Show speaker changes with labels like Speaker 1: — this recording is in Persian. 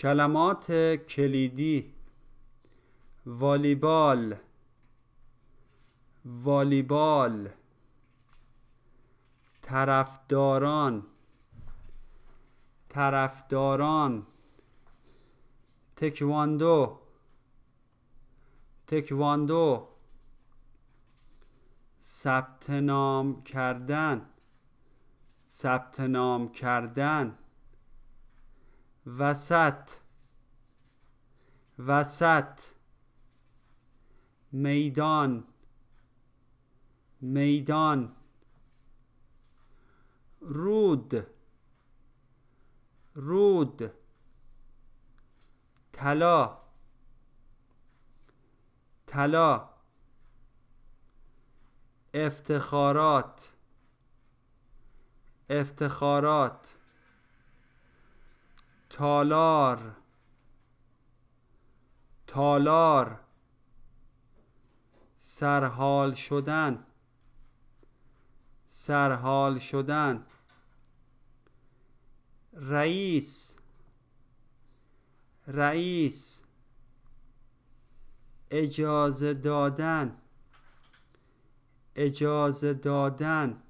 Speaker 1: کلمات کلیدی والیبال والیبال طرفداران طرفداران تکواندو تکواندو ثبت نام کردن ثبت نام کردن وسط وسط میدان میدان رود رود طلا طلا افتخارات افتخارات تالار تالار سرحال شدن سرحال شدن رئیس رئیس اجازه دادن اجازه دادن